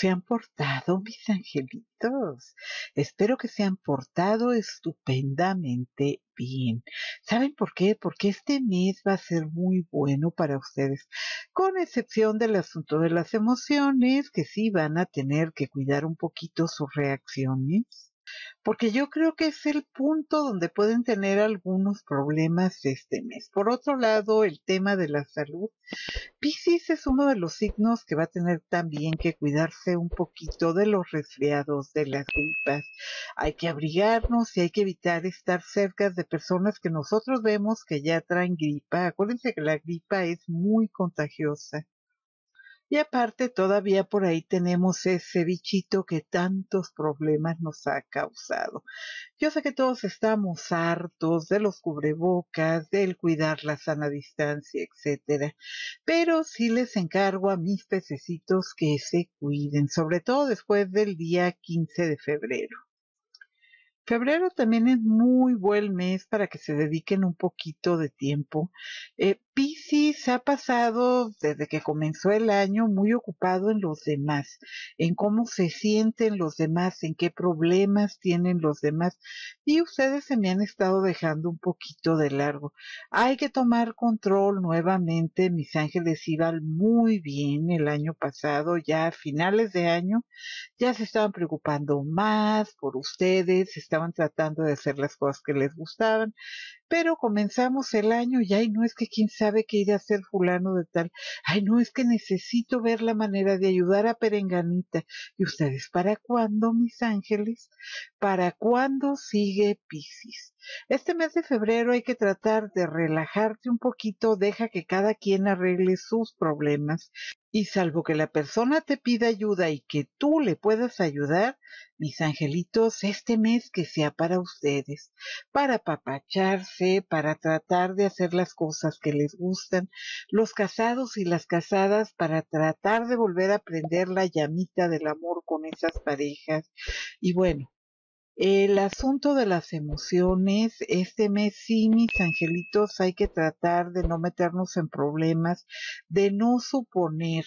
se han portado, mis angelitos? Espero que se han portado estupendamente bien. ¿Saben por qué? Porque este mes va a ser muy bueno para ustedes, con excepción del asunto de las emociones, que sí van a tener que cuidar un poquito sus reacciones porque yo creo que es el punto donde pueden tener algunos problemas este mes. Por otro lado, el tema de la salud. Pisces es uno de los signos que va a tener también que cuidarse un poquito de los resfriados, de las gripas. Hay que abrigarnos y hay que evitar estar cerca de personas que nosotros vemos que ya traen gripa. Acuérdense que la gripa es muy contagiosa. Y aparte todavía por ahí tenemos ese bichito que tantos problemas nos ha causado. Yo sé que todos estamos hartos de los cubrebocas, del cuidar la sana distancia, etcétera. Pero sí les encargo a mis pececitos que se cuiden, sobre todo después del día 15 de febrero. Febrero también es muy buen mes para que se dediquen un poquito de tiempo. Eh, Piscis se ha pasado desde que comenzó el año muy ocupado en los demás, en cómo se sienten los demás, en qué problemas tienen los demás y ustedes se me han estado dejando un poquito de largo. Hay que tomar control nuevamente. Mis ángeles iban muy bien el año pasado, ya a finales de año, ya se estaban preocupando más por ustedes, estaban estaban tratando de hacer las cosas que les gustaban, pero comenzamos el año y ay, no es que quién sabe qué irá a hacer fulano de tal, ay, no es que necesito ver la manera de ayudar a Perenganita. ¿Y ustedes para cuándo, mis ángeles? ¿Para cuándo sigue Piscis? Este mes de febrero hay que tratar de relajarte un poquito, deja que cada quien arregle sus problemas y salvo que la persona te pida ayuda y que tú le puedas ayudar, mis angelitos, este mes que sea para ustedes, para papacharse, para tratar de hacer las cosas que les gustan, los casados y las casadas para tratar de volver a prender la llamita del amor con esas parejas. Y bueno, el asunto de las emociones, este mes sí, mis angelitos, hay que tratar de no meternos en problemas, de no suponer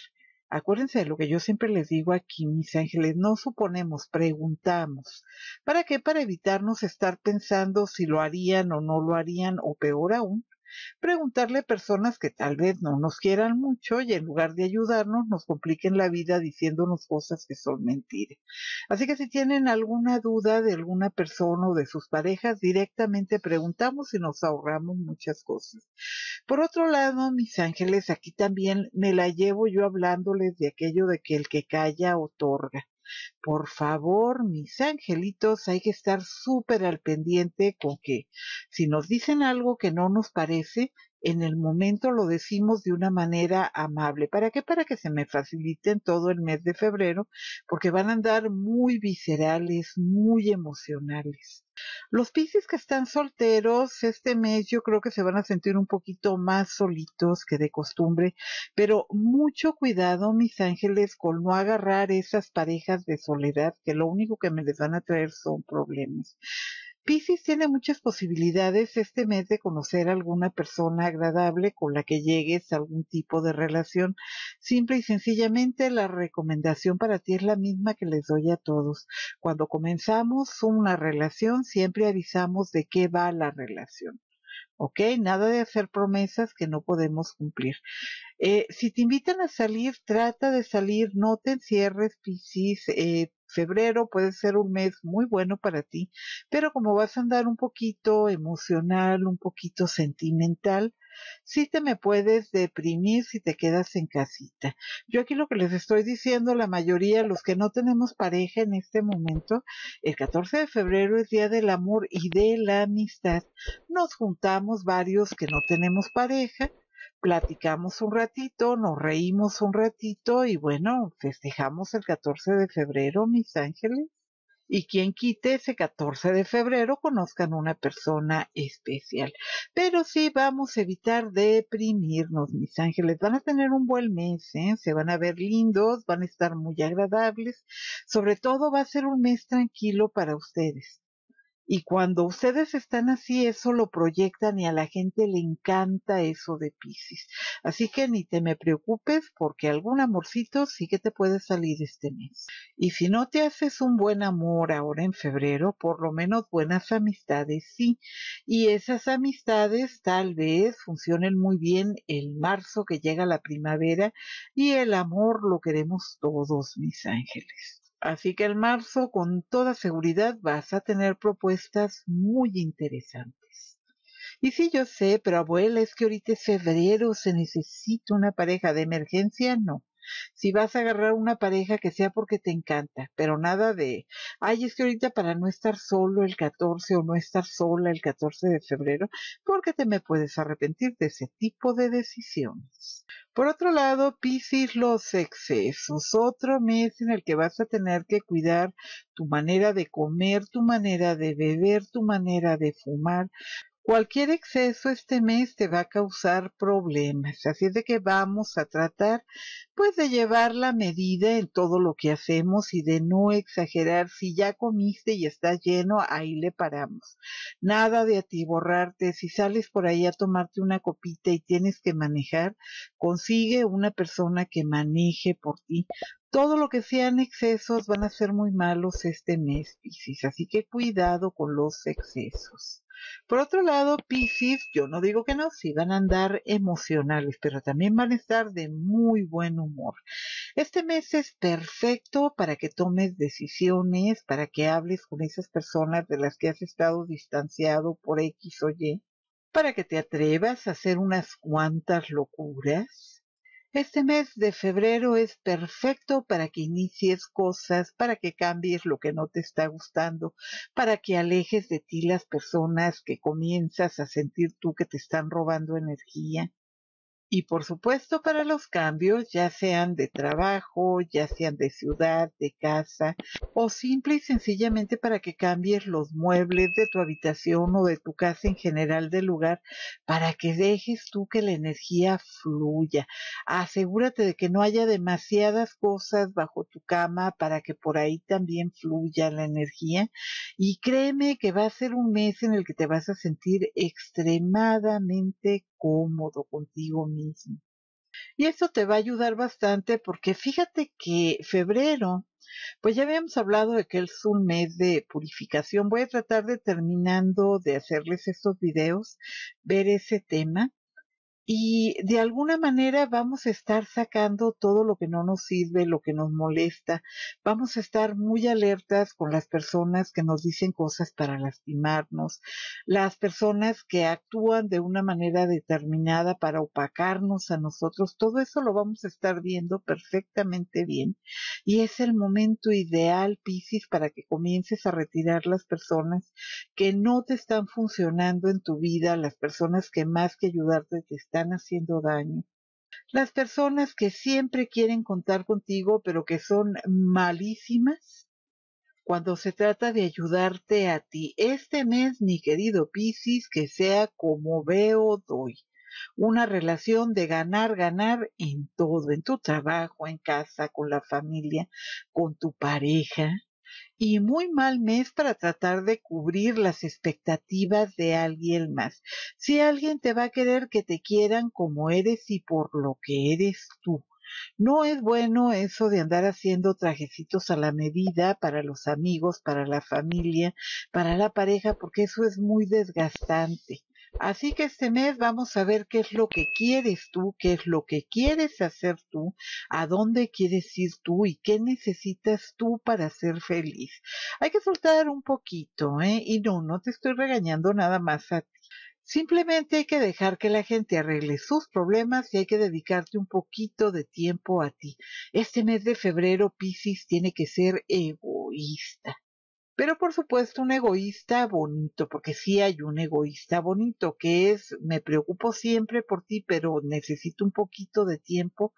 Acuérdense de lo que yo siempre les digo aquí, mis ángeles, no suponemos, preguntamos. ¿Para qué? Para evitarnos estar pensando si lo harían o no lo harían, o peor aún, preguntarle a personas que tal vez no nos quieran mucho y en lugar de ayudarnos nos compliquen la vida diciéndonos cosas que son mentiras. Así que si tienen alguna duda de alguna persona o de sus parejas, directamente preguntamos y nos ahorramos muchas cosas. Por otro lado, mis ángeles, aquí también me la llevo yo hablándoles de aquello de que el que calla otorga. Por favor, mis angelitos, hay que estar súper al pendiente con que si nos dicen algo que no nos parece, en el momento lo decimos de una manera amable. ¿Para qué? Para que se me faciliten todo el mes de febrero, porque van a andar muy viscerales, muy emocionales. Los Pisces que están solteros este mes yo creo que se van a sentir un poquito más solitos que de costumbre, pero mucho cuidado mis ángeles con no agarrar esas parejas de soledad que lo único que me les van a traer son problemas. Pisces tiene muchas posibilidades este mes de conocer a alguna persona agradable con la que llegues a algún tipo de relación. Simple y sencillamente la recomendación para ti es la misma que les doy a todos. Cuando comenzamos una relación siempre avisamos de qué va la relación. ¿ok? Nada de hacer promesas que no podemos cumplir. Eh, si te invitan a salir, trata de salir, no te encierres, Pisces, eh, febrero puede ser un mes muy bueno para ti, pero como vas a andar un poquito emocional, un poquito sentimental, sí te me puedes deprimir si te quedas en casita. Yo aquí lo que les estoy diciendo, la mayoría, los que no tenemos pareja en este momento, el 14 de febrero es Día del Amor y de la Amistad. Nos juntamos varios que no tenemos pareja platicamos un ratito, nos reímos un ratito y bueno, festejamos el 14 de febrero, mis ángeles. Y quien quite ese 14 de febrero conozcan una persona especial. Pero sí vamos a evitar deprimirnos, mis ángeles. Van a tener un buen mes, ¿eh? se van a ver lindos, van a estar muy agradables. Sobre todo va a ser un mes tranquilo para ustedes y cuando ustedes están así, eso lo proyectan y a la gente le encanta eso de Pisces. Así que ni te me preocupes porque algún amorcito sí que te puede salir este mes. Y si no te haces un buen amor ahora en febrero, por lo menos buenas amistades sí. Y esas amistades tal vez funcionen muy bien el marzo que llega la primavera y el amor lo queremos todos, mis ángeles. Así que en marzo, con toda seguridad, vas a tener propuestas muy interesantes. Y sí, yo sé, pero abuela, es que ahorita es febrero, se necesita una pareja de emergencia, no. Si vas a agarrar una pareja que sea porque te encanta, pero nada de, ay, es que ahorita para no estar solo el 14 o no estar sola el 14 de febrero, porque te me puedes arrepentir de ese tipo de decisiones. Por otro lado, Piscis, los excesos. Otro mes en el que vas a tener que cuidar tu manera de comer, tu manera de beber, tu manera de fumar, Cualquier exceso este mes te va a causar problemas, así es de que vamos a tratar pues de llevar la medida en todo lo que hacemos y de no exagerar. Si ya comiste y está lleno, ahí le paramos. Nada de atiborrarte. Si sales por ahí a tomarte una copita y tienes que manejar, consigue una persona que maneje por ti todo lo que sean excesos van a ser muy malos este mes, Piscis, así que cuidado con los excesos. Por otro lado, Pisces, yo no digo que no, sí van a andar emocionales, pero también van a estar de muy buen humor. Este mes es perfecto para que tomes decisiones, para que hables con esas personas de las que has estado distanciado por X o Y, para que te atrevas a hacer unas cuantas locuras este mes de febrero es perfecto para que inicies cosas, para que cambies lo que no te está gustando, para que alejes de ti las personas que comienzas a sentir tú que te están robando energía y por supuesto para los cambios, ya sean de trabajo, ya sean de ciudad, de casa, o simple y sencillamente para que cambies los muebles de tu habitación o de tu casa en general de lugar, para que dejes tú que la energía fluya. Asegúrate de que no haya demasiadas cosas bajo tu cama para que por ahí también fluya la energía. Y créeme que va a ser un mes en el que te vas a sentir extremadamente cómodo contigo mismo. Y esto te va a ayudar bastante porque fíjate que febrero, pues ya habíamos hablado de que es un mes de purificación. Voy a tratar de terminando de hacerles estos videos, ver ese tema y de alguna manera vamos a estar sacando todo lo que no nos sirve, lo que nos molesta. Vamos a estar muy alertas con las personas que nos dicen cosas para lastimarnos, las personas que actúan de una manera determinada para opacarnos a nosotros. Todo eso lo vamos a estar viendo perfectamente bien. Y es el momento ideal, Piscis, para que comiences a retirar las personas que no te están funcionando en tu vida, las personas que más que ayudarte te están haciendo daño. Las personas que siempre quieren contar contigo, pero que son malísimas cuando se trata de ayudarte a ti. Este mes, mi querido Piscis, que sea como veo, doy. Una relación de ganar, ganar en todo, en tu trabajo, en casa, con la familia, con tu pareja, y muy mal mes para tratar de cubrir las expectativas de alguien más. Si alguien te va a querer que te quieran como eres y por lo que eres tú. No es bueno eso de andar haciendo trajecitos a la medida para los amigos, para la familia, para la pareja, porque eso es muy desgastante. Así que este mes vamos a ver qué es lo que quieres tú, qué es lo que quieres hacer tú, a dónde quieres ir tú y qué necesitas tú para ser feliz. Hay que soltar un poquito, ¿eh? Y no, no te estoy regañando nada más a ti. Simplemente hay que dejar que la gente arregle sus problemas y hay que dedicarte un poquito de tiempo a ti. Este mes de febrero, Piscis, tiene que ser egoísta. Pero por supuesto un egoísta bonito, porque sí hay un egoísta bonito, que es, me preocupo siempre por ti, pero necesito un poquito de tiempo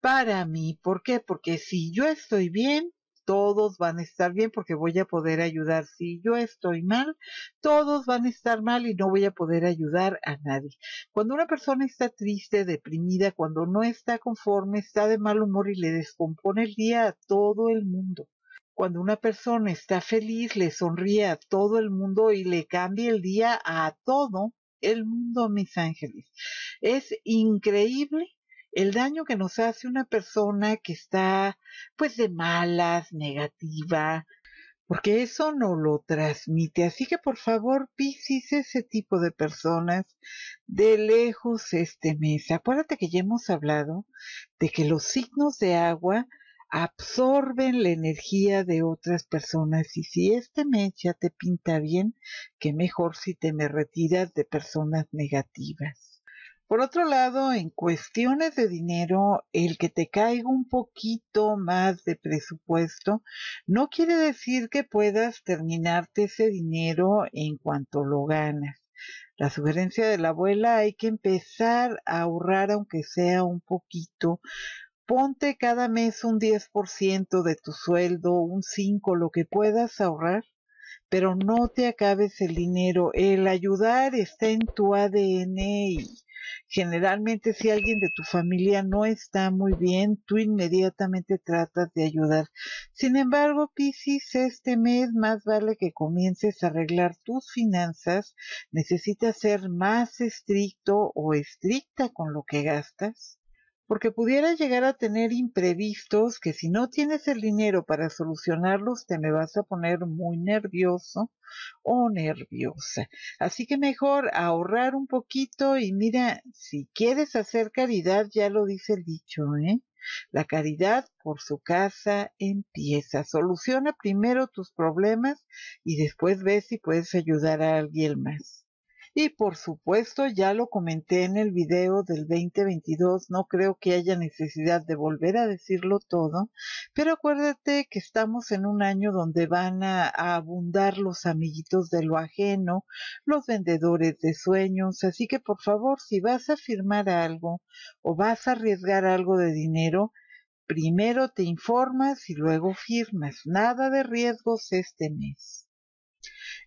para mí. ¿Por qué? Porque si yo estoy bien, todos van a estar bien porque voy a poder ayudar. Si yo estoy mal, todos van a estar mal y no voy a poder ayudar a nadie. Cuando una persona está triste, deprimida, cuando no está conforme, está de mal humor y le descompone el día a todo el mundo. Cuando una persona está feliz, le sonríe a todo el mundo y le cambia el día a todo el mundo, mis ángeles. Es increíble el daño que nos hace una persona que está pues de malas, negativa, porque eso no lo transmite. Así que por favor, Piscis, ese tipo de personas de lejos este mes. Acuérdate que ya hemos hablado de que los signos de agua absorben la energía de otras personas y si este mes ya te pinta bien, que mejor si te me retiras de personas negativas. Por otro lado, en cuestiones de dinero, el que te caiga un poquito más de presupuesto no quiere decir que puedas terminarte ese dinero en cuanto lo ganas. La sugerencia de la abuela hay que empezar a ahorrar aunque sea un poquito ponte cada mes un 10% de tu sueldo, un 5, lo que puedas ahorrar, pero no te acabes el dinero. El ayudar está en tu ADN y generalmente si alguien de tu familia no está muy bien, tú inmediatamente tratas de ayudar. Sin embargo, Piscis, este mes más vale que comiences a arreglar tus finanzas, necesitas ser más estricto o estricta con lo que gastas porque pudiera llegar a tener imprevistos que si no tienes el dinero para solucionarlos te me vas a poner muy nervioso o nerviosa. Así que mejor ahorrar un poquito y mira, si quieres hacer caridad, ya lo dice el dicho, ¿eh? La caridad por su casa empieza. Soluciona primero tus problemas y después ves si puedes ayudar a alguien más. Y por supuesto, ya lo comenté en el video del 2022, no creo que haya necesidad de volver a decirlo todo, pero acuérdate que estamos en un año donde van a, abundar los amiguitos de lo ajeno, los vendedores de sueños, así que por favor, si vas a firmar algo o vas a arriesgar algo de dinero, primero te informas y luego firmas. Nada de riesgos este mes.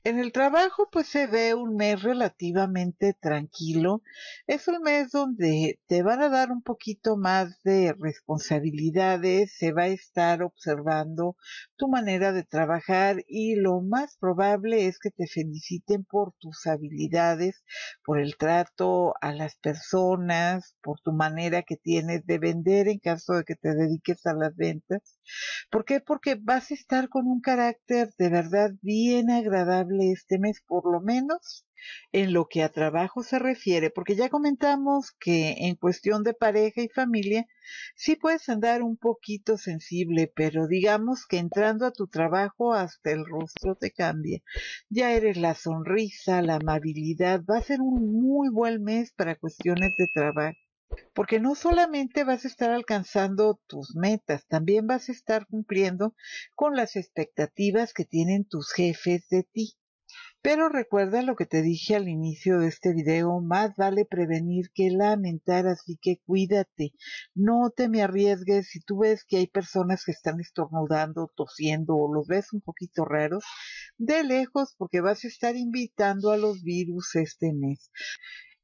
En el trabajo pues se ve un mes relativamente tranquilo. Es un mes donde te van a dar un poquito más de responsabilidades, se va a estar observando tu manera de trabajar y lo más probable es que te feliciten por tus habilidades, por el trato a las personas, por tu manera que tienes de vender en caso de que te dediques a las ventas. ¿Por qué? Porque vas a estar con un carácter de verdad bien agradable este mes, por lo menos en lo que a trabajo se refiere, porque ya comentamos que en cuestión de pareja y familia sí puedes andar un poquito sensible, pero digamos que entrando a tu trabajo hasta el rostro te cambia. Ya eres la sonrisa, la amabilidad, va a ser un muy buen mes para cuestiones de trabajo porque no solamente vas a estar alcanzando tus metas, también vas a estar cumpliendo con las expectativas que tienen tus jefes de ti. Pero recuerda lo que te dije al inicio de este video, más vale prevenir que lamentar, así que cuídate, no te me arriesgues, si tú ves que hay personas que están estornudando, tosiendo o los ves un poquito raros, de lejos porque vas a estar invitando a los virus este mes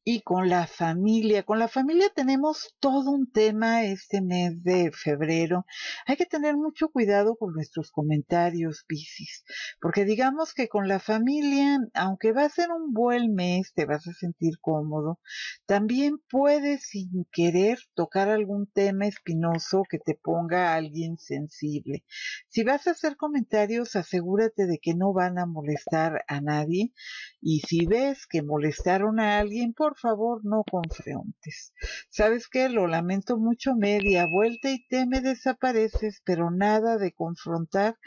y con la familia. Con la familia tenemos todo un tema este mes de febrero. Hay que tener mucho cuidado con nuestros comentarios, Piscis, porque digamos que con la familia, aunque va a ser un buen mes, te vas a sentir cómodo, también puedes sin querer tocar algún tema espinoso que te ponga a alguien sensible. Si vas a hacer comentarios, asegúrate de que no van a molestar a nadie y si ves que molestaron a alguien, por favor no confrontes. ¿Sabes que Lo lamento mucho, media vuelta y te me desapareces, pero nada de confrontar,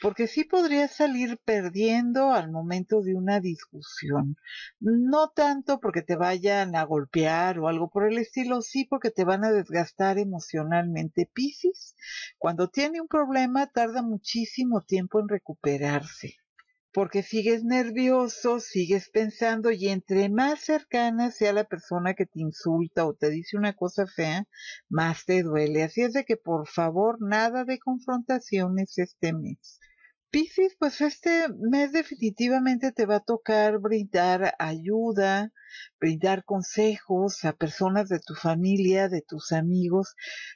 porque sí podrías salir perdiendo al momento de una discusión. No tanto porque te vayan a golpear o algo por el estilo, sí porque te van a desgastar emocionalmente. Piscis, cuando tiene un problema, tarda muchísimo tiempo en recuperarse porque sigues nervioso, sigues pensando y entre más cercana sea la persona que te insulta o te dice una cosa fea, más te duele. Así es de que por favor nada de confrontaciones este mes. Piscis, pues este mes definitivamente te va a tocar brindar ayuda, brindar consejos a personas de tu familia, de tus amigos.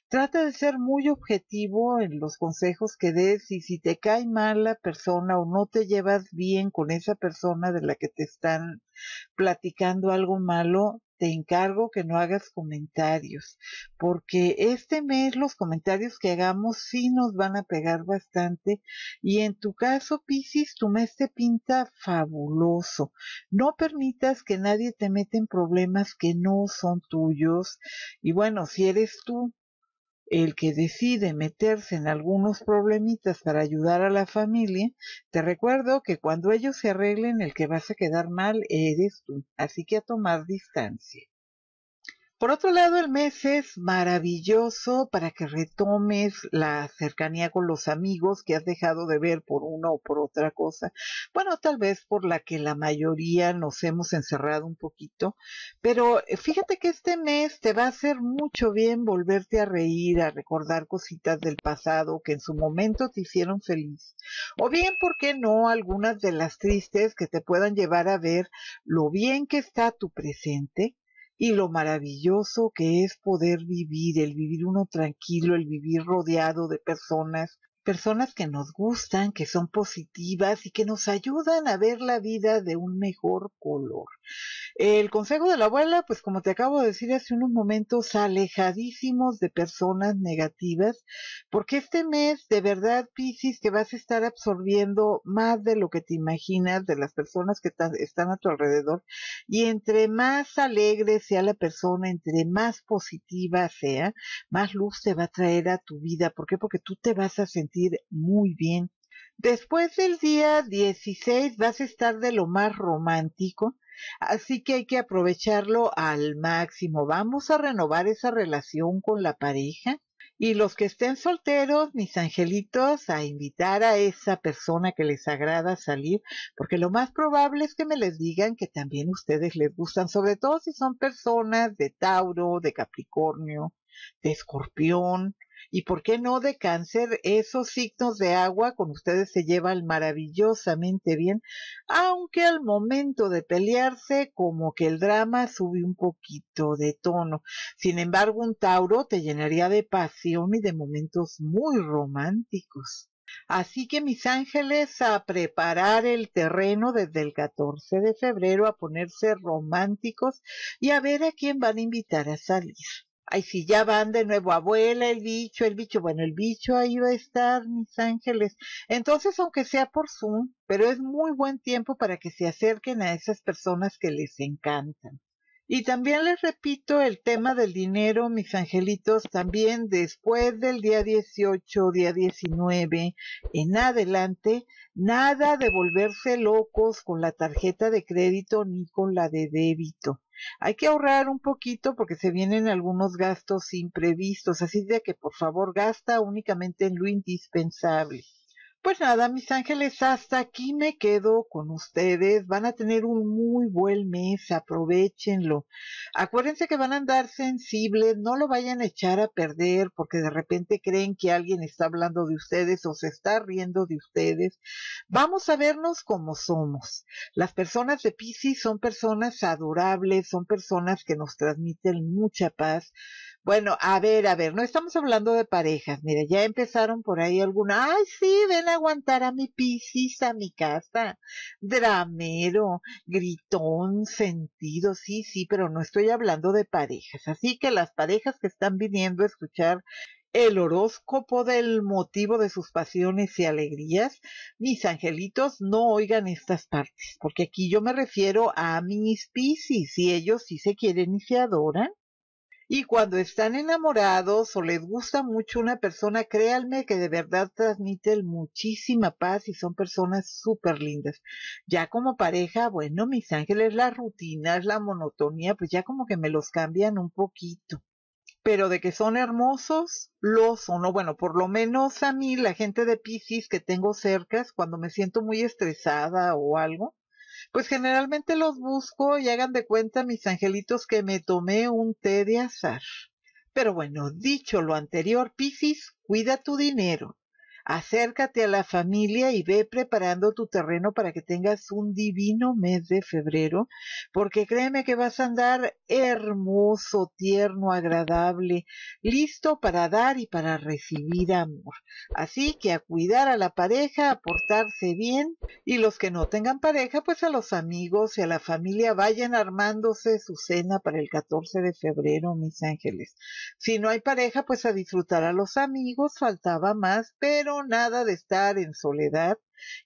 Trata de ser muy objetivo en los consejos que des y si te cae mal la persona o no te llevas bien con esa persona de la que te están platicando algo malo, te encargo que no hagas comentarios, porque este mes los comentarios que hagamos sí nos van a pegar bastante y en tu caso, Piscis, tu mes te pinta fabuloso. No permitas que nadie te meta en problemas que no son tuyos y bueno, si eres tú el que decide meterse en algunos problemitas para ayudar a la familia, te recuerdo que cuando ellos se arreglen el que vas a quedar mal eres tú, así que a tomar distancia. Por otro lado, el mes es maravilloso para que retomes la cercanía con los amigos que has dejado de ver por una o por otra cosa. Bueno, tal vez por la que la mayoría nos hemos encerrado un poquito, pero eh, fíjate que este mes te va a hacer mucho bien volverte a reír, a recordar cositas del pasado que en su momento te hicieron feliz. O bien, ¿por qué no? Algunas de las tristes que te puedan llevar a ver lo bien que está tu presente y lo maravilloso que es poder vivir, el vivir uno tranquilo, el vivir rodeado de personas personas que nos gustan, que son positivas y que nos ayudan a ver la vida de un mejor color. El consejo de la abuela, pues como te acabo de decir hace unos momentos, alejadísimos de personas negativas, porque este mes de verdad, Piscis, que vas a estar absorbiendo más de lo que te imaginas de las personas que están a tu alrededor, y entre más alegre sea la persona, entre más positiva sea, más luz te va a traer a tu vida. ¿Por qué? Porque tú te vas a sentir muy bien. Después del día 16 vas a estar de lo más romántico, así que hay que aprovecharlo al máximo. Vamos a renovar esa relación con la pareja. Y los que estén solteros, mis angelitos, a invitar a esa persona que les agrada salir, porque lo más probable es que me les digan que también ustedes les gustan, sobre todo si son personas de Tauro, de Capricornio, de Escorpión, y por qué no de cáncer, esos signos de agua con ustedes se llevan maravillosamente bien, aunque al momento de pelearse como que el drama sube un poquito de tono. Sin embargo, un Tauro te llenaría de pasión y de momentos muy románticos. Así que mis ángeles a preparar el terreno desde el 14 de febrero a ponerse románticos y a ver a quién van a invitar a salir. Ay, si ya van de nuevo abuela, el bicho, el bicho, bueno, el bicho ahí va a estar, mis ángeles. Entonces, aunque sea por Zoom, pero es muy buen tiempo para que se acerquen a esas personas que les encantan. Y también les repito el tema del dinero, mis angelitos, también después del día 18, día 19, en adelante, nada de volverse locos con la tarjeta de crédito ni con la de débito hay que ahorrar un poquito porque se vienen algunos gastos imprevistos, así de que por favor gasta únicamente en lo indispensable. Pues nada, mis ángeles, hasta aquí me quedo con ustedes. Van a tener un muy buen mes, aprovechenlo. Acuérdense que van a andar sensibles, no lo vayan a echar a perder porque de repente creen que alguien está hablando de ustedes o se está riendo de ustedes. Vamos a vernos como somos. Las personas de Pisces son personas adorables, son personas que nos transmiten mucha paz, bueno, a ver, a ver, no estamos hablando de parejas. Mira, ya empezaron por ahí alguna. Ay, sí, ven a aguantar a mi piscis a mi casa. Dramero, gritón, sentido. Sí, sí, pero no estoy hablando de parejas. Así que las parejas que están viniendo a escuchar el horóscopo del motivo de sus pasiones y alegrías, mis angelitos, no oigan estas partes, porque aquí yo me refiero a mis piscis y ellos sí se quieren y se adoran y cuando están enamorados o les gusta mucho una persona, créanme que de verdad transmiten muchísima paz y son personas súper lindas. Ya como pareja, bueno, mis ángeles, la rutina, la monotonía, pues ya como que me los cambian un poquito. Pero de que son hermosos, los, o no, bueno, por lo menos a mí, la gente de Pisces que tengo cerca, cuando me siento muy estresada o algo, pues generalmente los busco y hagan de cuenta mis angelitos que me tomé un té de azar. Pero bueno, dicho lo anterior, Piscis, cuida tu dinero. Acércate a la familia y ve preparando tu terreno para que tengas un divino mes de febrero, porque créeme que vas a andar hermoso, tierno, agradable, listo para dar y para recibir amor. Así que a cuidar a la pareja, a portarse bien y los que no tengan pareja, pues a los amigos y a la familia vayan armándose su cena para el 14 de febrero, mis ángeles. Si no hay pareja, pues a disfrutar a los amigos, faltaba más, pero nada de estar en soledad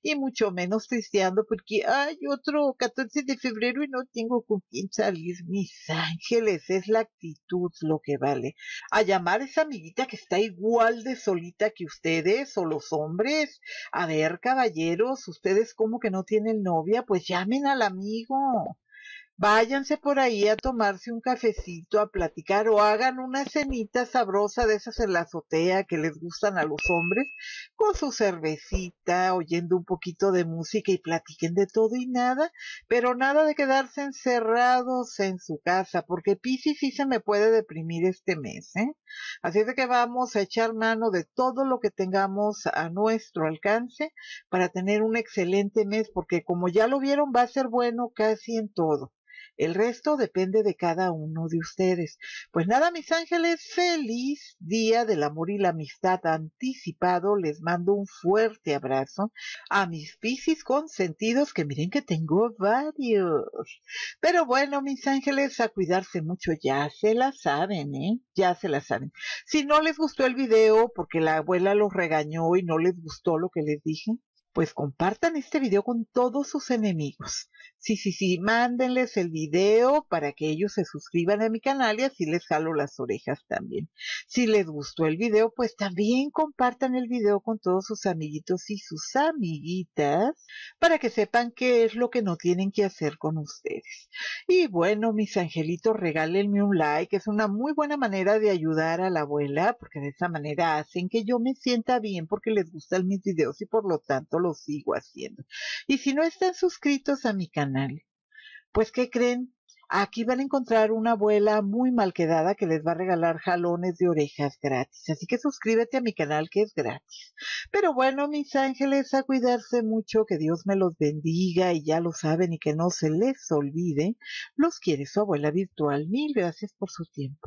y mucho menos tristeando porque hay otro 14 de febrero y no tengo con quién salir, mis ángeles, es la actitud lo que vale. A llamar a esa amiguita que está igual de solita que ustedes o los hombres. A ver, caballeros, ustedes como que no tienen novia, pues llamen al amigo váyanse por ahí a tomarse un cafecito, a platicar o hagan una cenita sabrosa de esas en la azotea que les gustan a los hombres, con su cervecita, oyendo un poquito de música y platiquen de todo y nada, pero nada de quedarse encerrados en su casa, porque Piscis sí se me puede deprimir este mes, ¿eh? Así es de que vamos a echar mano de todo lo que tengamos a nuestro alcance para tener un excelente mes, porque como ya lo vieron, va a ser bueno casi en todo. El resto depende de cada uno de ustedes. Pues nada, mis ángeles, feliz día del amor y la amistad anticipado. Les mando un fuerte abrazo a mis piscis consentidos, que miren que tengo varios. Pero bueno, mis ángeles, a cuidarse mucho, ya se la saben, ¿eh? Ya se la saben. Si no les gustó el video porque la abuela los regañó y no les gustó lo que les dije, pues compartan este video con todos sus enemigos. Sí, sí, sí, mándenles el video para que ellos se suscriban a mi canal y así les jalo las orejas también. Si les gustó el video, pues también compartan el video con todos sus amiguitos y sus amiguitas para que sepan qué es lo que no tienen que hacer con ustedes. Y bueno, mis angelitos, regálenme un like, es una muy buena manera de ayudar a la abuela porque de esa manera hacen que yo me sienta bien porque les gustan mis videos y por lo tanto los sigo haciendo. Y si no están suscritos a mi canal, pues, ¿qué creen? Aquí van a encontrar una abuela muy mal quedada que les va a regalar jalones de orejas gratis. Así que suscríbete a mi canal que es gratis. Pero bueno, mis ángeles, a cuidarse mucho, que Dios me los bendiga y ya lo saben y que no se les olvide. Los quiere su abuela virtual. Mil gracias por su tiempo.